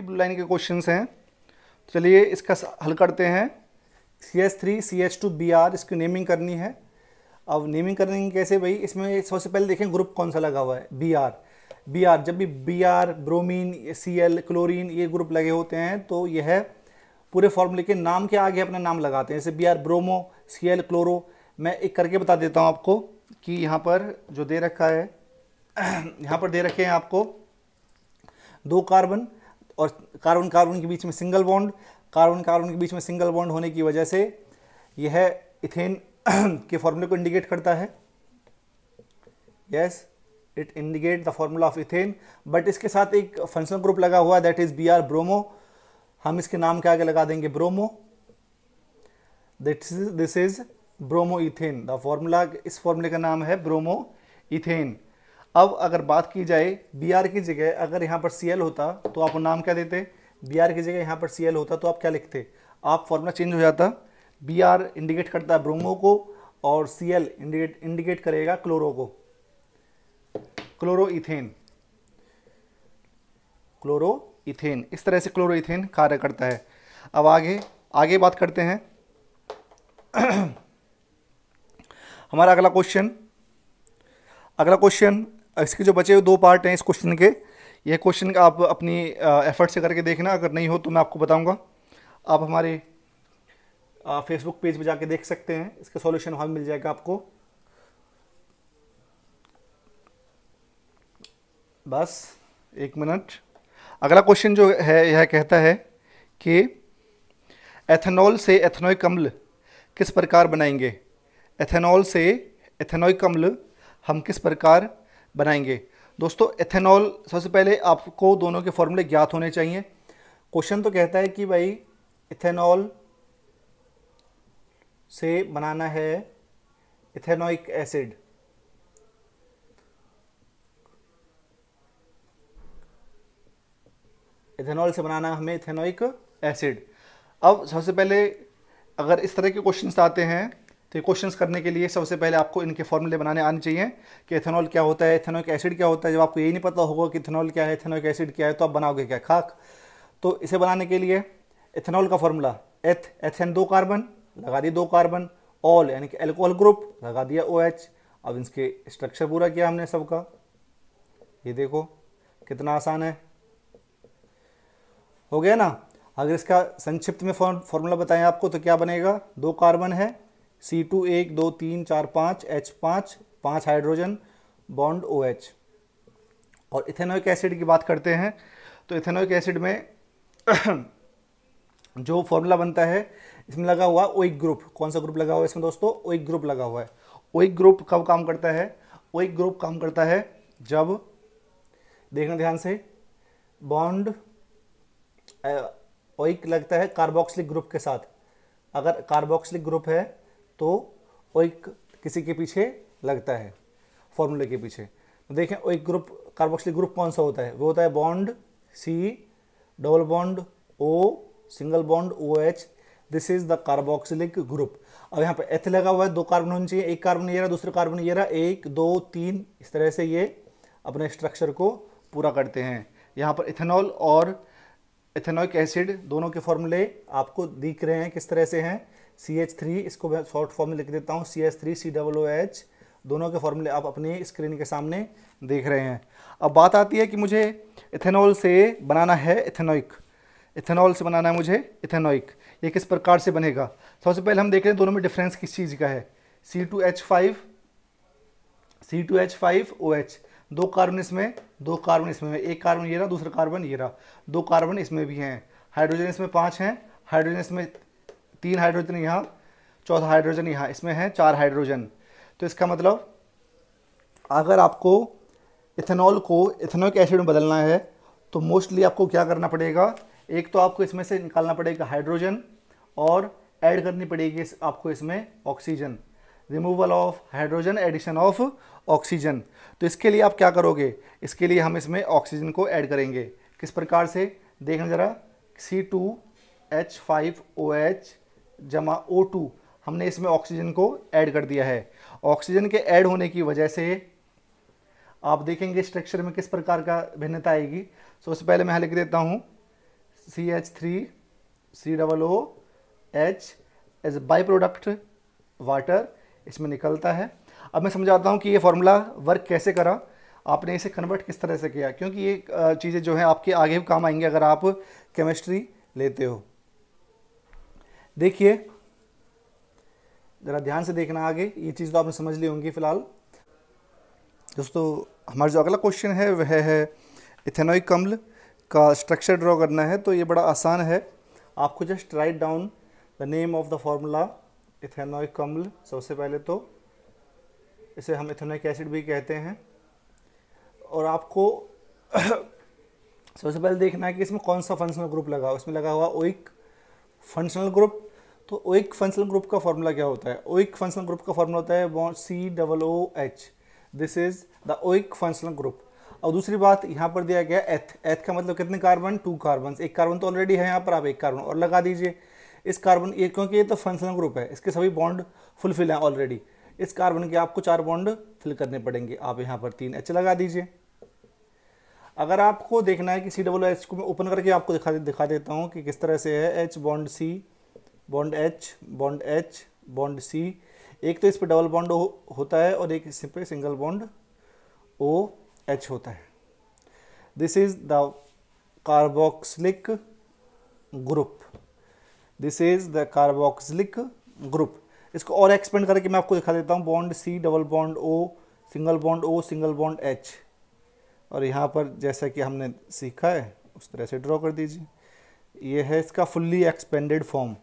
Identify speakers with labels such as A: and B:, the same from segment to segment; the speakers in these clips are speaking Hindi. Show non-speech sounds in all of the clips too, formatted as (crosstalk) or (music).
A: थ्री ब्लू लाइन के क्वेश्चन हैं तो चलिए इसका हल करते हैं C H three C H two B R इसकी नेमिंग करनी है अब नेमिंग करनी कैसे भाई इसमें सबसे पहले देखें ग्रुप कौन सा लगा हुआ है बी आर बी आर जब भी B R bromine C L chlorine ये ग्रुप लगे होते हैं तो यह पूरे फॉर्मूले के नाम के आगे अपना नाम लगाते हैं जैसे B R bromo C L chloro मैं एक करके बता देता हूँ आपको कि यहाँ पर जो दे रखा है (clears throat) यहाँ पर दे रखे हैं आपको दो कार्बन और कार्बन कार्बन के बीच में सिंगल बॉन्ड कार्बन कार्बन के बीच में सिंगल बॉन्ड होने की वजह से यह इथेन (clears throat) के फॉर्मूले को इंडिकेट करता है yes it indicate the formula of ethane but इसके साथ एक फंक्शनल ग्रुप लगा हुआ that is B R bromo हम इसके नाम के आगे लगा देंगे bromo this is bromo ethane the formula इस फॉर्मूले का नाम है ब्रोमो इथेन अब अगर बात की जाए बी आर की जगह अगर यहाँ पर सी होता तो आप नाम क्या देते बी आर की जगह यहाँ पर सी एल होता तो आप क्या लिखते आप फॉर्मूला चेंज हो जाता बी आर इंडिकेट करता है ब्रोमो को और सी एल इंडिकेट इंडिकेट करेगा क्लोरो को क्लोरो इथेन क्लोरो इथेन इस तरह से क्लोरो इथेन कार्य करता है अब आगे आगे बात करते हैं (clears throat) हमारा अगला क्वेश्चन अगला क्वेश्चन इसके जो बचे हुए दो पार्ट हैं इस क्वेश्चन के ये क्वेश्चन आप अपनी एफर्ट से करके देखना अगर नहीं हो तो मैं आपको बताऊंगा आप हमारे फेसबुक पेज पर जाके देख सकते हैं इसका सॉल्यूशन वहाँ मिल जाएगा आपको बस एक मिनट अगला क्वेश्चन जो है यह कहता है कि एथेनॉल से एथेनॉइक अम्ल किस प्रकार बनाएंगे एथेनॉल से एथेनॉइक अम्ल हम किस प्रकार बनाएंगे दोस्तों एथेनॉल सबसे पहले आपको दोनों के फॉर्मूले ज्ञात होने चाहिए क्वेश्चन तो कहता है कि भाई इथेनॉल से बनाना है इथेनोइक एसिड इथेनॉल से बनाना हमें इथेनॉइक एसिड अब सबसे पहले अगर इस तरह के क्वेश्चंस आते हैं तो ये क्वेश्चंस करने के लिए सबसे पहले आपको इनके फॉर्मूले बनाने आने चाहिए कि एथेनॉल क्या होता है एथेनोइक एसिड क्या होता है जब आपको यही नहीं पता होगा कि इथेनॉल क्या है इथेनोक एसिड क्या है तो आप बनाओगे क्या खाक तो इसे बनाने के लिए इथेनॉल का फॉर्मूला एथ एथेन दो कार्बन लगा दिए दो कार्बन ऑल यानी कि एल्कोहल ग्रुप लगा दिया ओ OH, अब इसके स्ट्रक्चर पूरा किया हमने सबका ये देखो कितना आसान है हो गया ना अगर इसका संक्षिप्त में फॉर्मूला बताएं आपको तो क्या बनेगा दो कार्बन है सी टू एक दो तीन चार पाँच एच पाँच पाँच हाइड्रोजन बॉन्ड ओ एच और इथेनोइक एसिड की बात करते हैं तो इथेनोइक एसिड में (clears throat) जो फॉर्मूला बनता है इसमें लगा हुआ ओइक ग्रुप कौन सा ग्रुप लगा हुआ है इसमें दोस्तों ओइक ग्रुप लगा हुआ है ओइक ग्रुप कब काम करता है ओइक ग्रुप काम करता है जब देखना ध्यान से बॉन्ड ओइक लगता है कार्बोक्सिलिक ग्रुप के साथ अगर कार्बोक्सिलिक ग्रुप है तो ओइक किसी के पीछे लगता है फॉर्मूले के पीछे तो देखें ओइक ग्रुप कार्बोक्सिलिक ग्रुप कौन सा होता है वो होता है bond C double bond O single bond O H this is the carboxylic group अब यहाँ पे एथ लगा हुआ है दो कार्बन होने चाहिए एक कार्बन ये रहा दूसरा कार्बन ये रहा एक दो तीन इस तरह से ये अपने स्ट्रक्चर को पूरा करते हैं यहाँ पर इथेनॉल और इथेनॉइक एसिड दोनों के फॉर्मूले आपको दिख रहे हैं किस तरह से हैं सी एच थ्री इसको मैं शॉर्ट फॉर्म में लिख देता हूँ C H three C O H दोनों के फॉर्मूले आप अपनी स्क्रीन के सामने देख रहे हैं अब बात आती है कि मुझे इथेनॉल से बनाना है इथेनोइक इथेनॉल से बनाना है मुझे इथेनोइक ये किस प्रकार से बनेगा सबसे पहले हम देख रहे हैं दोनों में डिफरेंस किस चीज़ का है C two H five C two H five O H दो कार्बन इसमें दो कार्बन इसमें एक कार्बन ये रहा दूसरा कार्बन ये रहा दो कार्बन इसमें भी हैं हाइड्रोजन इसमें पाँच हैं हाइड्रोजन इसमें तीन हाइड्रोजन यहाँ चौथा हाइड्रोजन यहाँ इसमें है चार हाइड्रोजन तो इसका मतलब अगर आपको इथेनॉल को इथेनोक एसिड में बदलना है तो मोस्टली आपको क्या करना पड़ेगा एक तो आपको इसमें से निकालना पड़ेगा हाइड्रोजन और ऐड करनी पड़ेगी इस आपको इसमें oxygen removal of hydrogen addition of oxygen तो इसके लिए आप क्या करोगे इसके लिए हम इसमें ऑक्सीजन को ऐड करेंगे किस प्रकार से देखना ज़रा C two H five O H जमा ओ टू हमने इसमें ऑक्सीजन को ऐड कर दिया है ऑक्सीजन के ऐड होने की वजह से आप देखेंगे स्ट्रक्चर में किस प्रकार का भिन्नता आएगी सो उससे पहले मैं यहाँ लिख देता हूँ C H three C double O H as by product water इसमें निकलता है अब मैं समझाता हूँ कि ये फॉर्मूला वर्क कैसे करा आपने इसे कन्वर्ट किस तरह से किया क्योंकि ये चीज़ें जो हैं आपके आगे भी काम आएंगे अगर आप केमिस्ट्री लेते हो देखिए ज़रा ध्यान से देखना आगे ये चीज़ तो आपने समझ ली होंगी फिलहाल दोस्तों हमारा जो अगला क्वेश्चन है वह है इथेनोइक अम्ल का स्ट्रक्चर ड्रॉ करना है तो ये बड़ा आसान है आपको just write down the name of the formula ethanoic अम्ल सबसे पहले तो इसे हम इथेनोइक एसिड भी कहते हैं और आपको सबसे पहले देखना है कि इसमें कौन सा फंक्शनल ग्रुप लगा इसमें लगा हुआ ओइक फंक्शनल ग्रुप तो ओइक फंक्शनल ग्रुप का फॉर्मूला क्या होता है ओइक फंक्शनल ग्रुप का फॉर्मूला होता है C double O H this is the oic functional group और दूसरी बात यहाँ पर दिया गया एथ एथ का मतलब कितने कार्बन टू कार्बन एक कार्बन तो ऑलरेडी है यहाँ पर आप एक कार्बन और लगा दीजिए इस कार्बन ये क्योंकि ये तो फंक्शनल ग्रुप है इसके सभी बॉन्ड फुलफिल हैं ऑलरेडी इस कार्बन के आपको चार बॉन्ड फिल करने पड़ेंगे आप यहाँ पर तीन एच लगा दीजिए अगर आपको देखना है कि सी डब्ल्यू एच को मैं ओपन करके आपको दिखा दिखा देता हूँ कि किस तरह से है H bond C bond H bond H bond C एक तो इस पर डबल बॉन्ड हो, होता है और एक इस पर सिंगल बॉन्ड ओ एच होता है this is the carboxylic group this is the carboxylic group इसको और एक्सपेंड करके मैं आपको दिखा देता हूँ bond C double bond O single bond O single bond H और यहाँ पर जैसा कि हमने सीखा है उस तरह से ड्रॉ कर दीजिए यह है इसका फुल्ली एक्सपेंडेड फॉर्म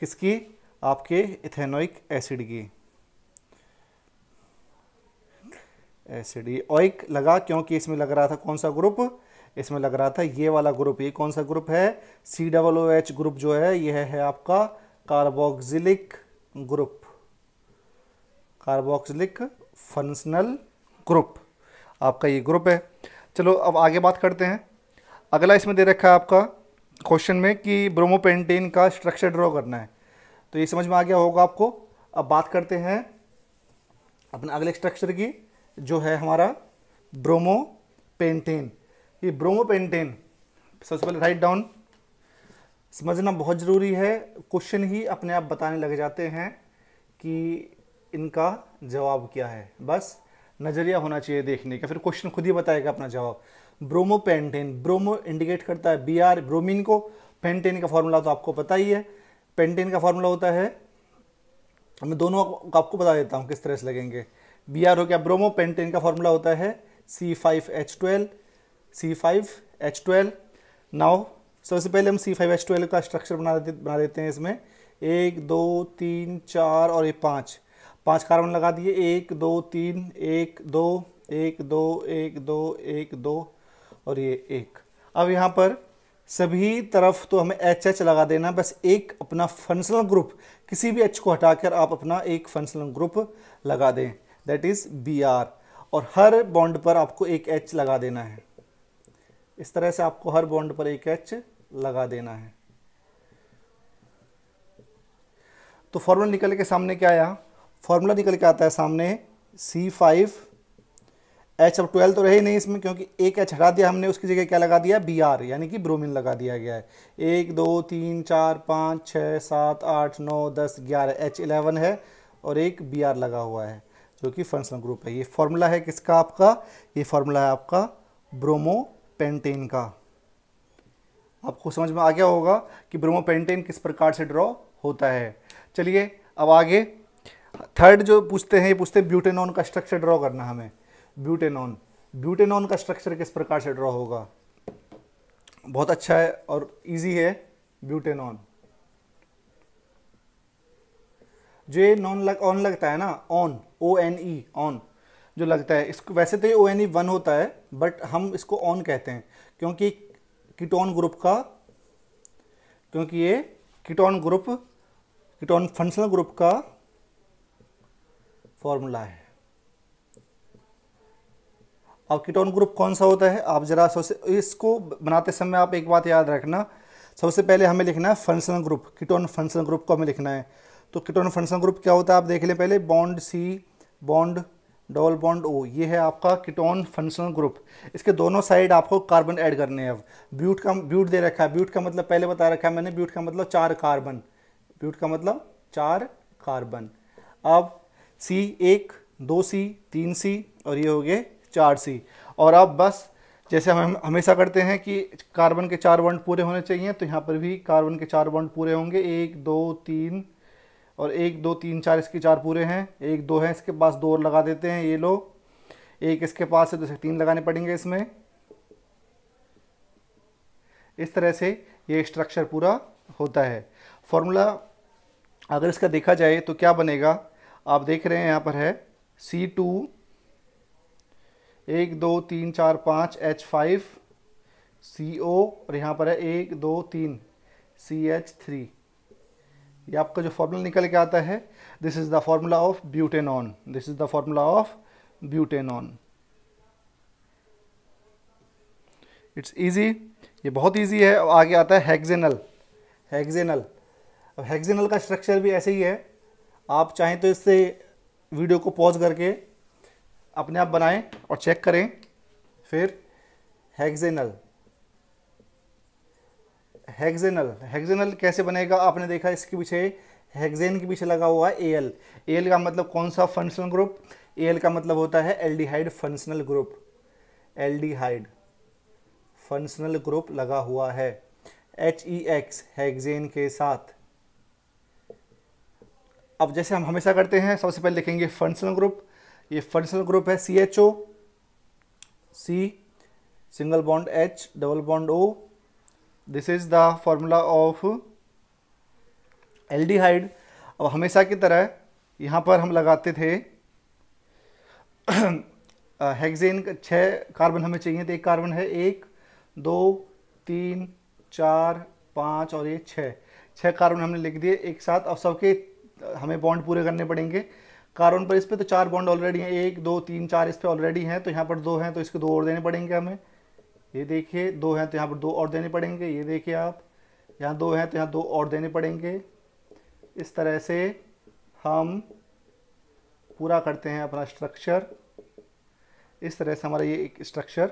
A: किसकी आपके इथेनोइक एसिड की एसिड ऑइक लगा क्योंकि इसमें लग रहा था कौन सा ग्रुप इसमें लग रहा था ये वाला ग्रुप ये कौन सा ग्रुप है C double O H group जो है यह है आपका carboxylic group carboxylic functional group आपका ये ग्रुप है चलो अब आगे बात करते हैं अगला इसमें दे रखा है आपका क्वेश्चन में कि ब्रोमोपेंटेन का स्ट्रक्चर ड्रॉ करना है तो ये समझ में आ गया होगा आपको अब बात करते हैं अपने अगले स्ट्रक्चर की जो है हमारा ब्रोमो पेंटेन ये ब्रोमो पेंटेन सबसे पहले राइट डाउन समझना बहुत ज़रूरी है क्वेश्चन ही अपने आप बताने लग जाते हैं कि इनका जवाब क्या है बस नज़रिया होना चाहिए देखने का फिर क्वेश्चन खुद ही बताएगा अपना जवाब ब्रोमो पेंटेन ब्रोमो इंडिकेट करता है बी आर ब्रोमिन को पेंटेन का फॉर्मूला तो आपको पता ही है पेंटेन का फॉर्मूला होता है मैं दोनों को आपको बता देता हूँ किस तरह से लगेंगे बी आर हो गया ब्रोमो पेंटेन का फॉर्मूला होता है C five H twelve C five H twelve now सबसे पहले हम सी फाइव एच ट्वेल्व का स्ट्रक्चर बना देते बना देते हैं इसमें एक दो तीन चार और ये पाँच पांच कार्बन लगा दिए एक दो तीन एक दो एक दो एक दो एक दो और ये एक अब यहाँ पर सभी तरफ तो हमें एच एच लगा देना बस एक अपना फंक्शनल ग्रुप किसी भी एच को हटाकर आप अपना एक फंक्शनल ग्रुप लगा दें दैट इज़ बी आर और हर बॉन्ड पर आपको एक एच लगा देना है इस तरह से आपको हर बॉन्ड पर एक एच लगा देना है तो फॉर्मूला निकल के सामने क्या आया फॉर्मूला निकल के आता है सामने सी फाइव एच अब ट्वेल्व तो रहे ही नहीं इसमें क्योंकि एक एच हटा दिया हमने उसकी जगह क्या लगा दिया बी आर यानी कि ब्रोमिन लगा दिया गया है एक दो तीन चार पाँच छः सात आठ नौ दस ग्यारह एच इलेवन है और एक बी आर लगा हुआ है जो कि फंक्शनल ग्रुप है ये फार्मूला है किसका आपका ये फार्मूला है आपका ब्रोमोपेंटेन का आपको समझ में आ गया होगा कि ब्रोमोपेंटेन किस प्रकार से ड्रॉ होता है चलिए अब आगे थर्ड जो पूछते हैं ये पूछते हैं ब्यूटेनॉन का स्ट्रक्चर ड्रॉ करना हमें ब्यूटेनॉन ब्यूटेनॉन का स्ट्रक्चर किस प्रकार से ड्रॉ होगा बहुत अच्छा है और इजी है ब्यूटेनॉन जो ये नॉन लग ऑन लगता है ना one O N E one जो लगता है इसको वैसे तो ये ओ एन ई वन होता है बट हम इसको ऑन कहते हैं क्योंकि कीटोन ग्रुप का क्योंकि ये ketone group ketone functional group का फॉर्मूला है अब कीटोन ग्रुप कौन सा होता है आप जरा सबसे इसको बनाते समय आप एक बात याद रखना सबसे पहले हमें लिखना है functional group ketone functional group को हमें लिखना है तो कीटोन फंक्शनल ग्रुप क्या होता है आप देख लें पहले bond C bond double bond O ये है आपका कीटोन फंक्शनल ग्रुप इसके दोनों साइड आपको कार्बन ऐड करने हैं अब ब्यूट का ब्यूट दे रखा है ब्यूट का मतलब पहले बता रखा है मैंने ब्यूट का मतलब चार कार्बन ब्यूट का मतलब चार कार्बन अब सी एक दो सी तीन सी और ये हो गए चार सी और अब बस जैसे हम हमेशा करते हैं कि कार्बन के चार वर्ण पूरे होने चाहिए तो यहाँ पर भी कार्बन के चार वर्ण पूरे होंगे एक दो तीन और एक दो तीन चार इसके चार पूरे हैं एक दो हैं इसके पास दो और लगा देते हैं ये लो एक इसके पास है तो इसे तीन लगाने पड़ेंगे इसमें इस तरह से ये स्ट्रक्चर पूरा होता है फॉर्मूला अगर इसका देखा जाए तो क्या बनेगा आप देख रहे हैं यहाँ पर है सी टू एक दो तीन चार पाँच एच फाइव सी ओ और यहाँ पर है एक दो तीन सी एच थ्री ये आपका जो फॉर्मूला निकल के आता है this is the formula of butanone this is the formula of butanone it's easy ये बहुत इजी है और आगे आता है हेक्जेनल हेक्जेनल अब हेक्जेनल का स्ट्रक्चर भी ऐसे ही है आप चाहें तो इससे वीडियो को पॉज करके अपने आप बनाएं और चेक करें फिर हेक्जेनल हेक्जेनल हेक्जेनल कैसे बनेगा आपने देखा इसके पीछे हेक्जेन के पीछे लगा हुआ है एल ए एल का मतलब कौन सा फंक्शनल ग्रुप एल का मतलब होता है aldehyde functional group aldehyde functional group लगा हुआ है एच ई एक्स हेक्जेन के साथ अब जैसे हम हमेशा करते हैं सबसे पहले लिखेंगे फंक्शनल ग्रुप ये फंक्शनल ग्रुप है C H O C single bond H double bond O this is the formula of aldehyde अब हमेशा की तरह यहाँ पर हम लगाते थे हेक्सेन छः कार्बन हमें चाहिए थे एक कार्बन है एक दो तीन चार पाँच और ये छः छः कार्बन हमने लिख दिए एक साथ और सबके हमें बॉन्ड पूरे करने पड़ेंगे कार्बन पर इस पर तो चार बॉन्ड ऑलरेडी हैं एक दो तीन चार इस पर ऑलरेडी हैं तो यहाँ पर दो हैं तो इसके दो और देने पड़ेंगे हमें ये देखिए दो हैं तो यहाँ पर दो और देने पड़ेंगे ये देखिए आप यहाँ दो हैं तो यहाँ दो और देने पड़ेंगे इस तरह से हम पूरा करते हैं अपना स्ट्रक्चर इस तरह से हमारा ये एक स्ट्रक्चर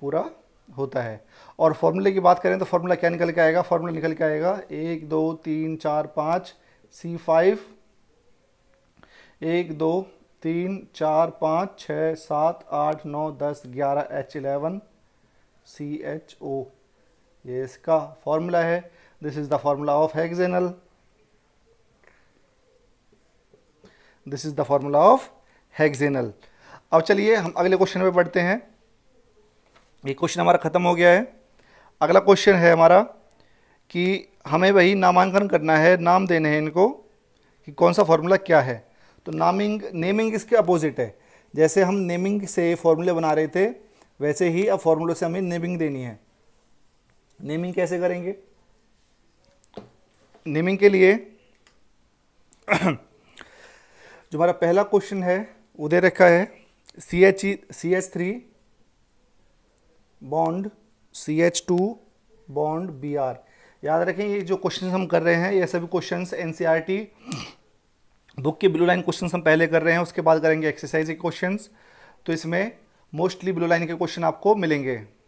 A: पूरा होता है और फॉर्मूले की बात करें तो फार्मूला क्या निकल के आएगा फार्मूला निकल के आएगा एक दो तीन चार पाँच सी फाइव एक दो तीन चार पाँच छः सात आठ नौ दस ग्यारह H eleven C H O ये इसका फॉर्मूला है this is the formula of hexanal this is the formula of hexanal अब चलिए हम अगले क्वेश्चन पे पढ़ते हैं ये क्वेश्चन हमारा ख़त्म हो गया है अगला क्वेश्चन है हमारा कि हमें वही नामांकन करना है नाम देने हैं इनको कि कौन सा फार्मूला क्या है तो नामिंग नेमिंग इसके अपोजिट है जैसे हम नेमिंग से फॉर्मूले बना रहे थे वैसे ही अब फॉर्मूले से हमें नेमिंग देनी है नेमिंग कैसे करेंगे नेमिंग के लिए (clears throat) जो हमारा पहला क्वेश्चन है वो दे रखा है C H C H three bond C H two bond B R याद रखें ये जो क्वेश्चन हम कर रहे हैं ये सभी क्वेश्चन एन बुक के ब्लू लाइन क्वेश्चन हम पहले कर रहे हैं उसके बाद करेंगे एक्सरसाइज के क्वेश्चन तो इसमें मोस्टली ब्लू लाइन के क्वेश्चन आपको मिलेंगे